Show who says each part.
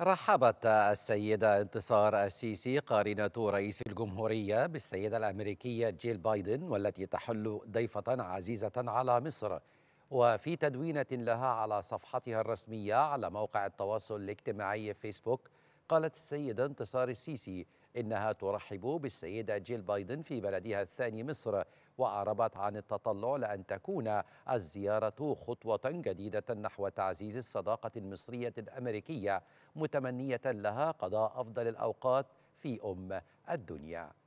Speaker 1: رحبت السيدة انتصار السيسي قارنة رئيس الجمهورية بالسيدة الأمريكية جيل بايدن والتي تحل ضيفة عزيزة على مصر وفي تدوينة لها على صفحتها الرسمية على موقع التواصل الاجتماعي فيسبوك قالت السيدة انتصار السيسي إنها ترحب بالسيدة جيل بايدن في بلدها الثاني مصر وأعربت عن التطلع لأن تكون الزيارة خطوة جديدة نحو تعزيز الصداقة المصرية الأمريكية متمنية لها قضاء أفضل الأوقات في أم الدنيا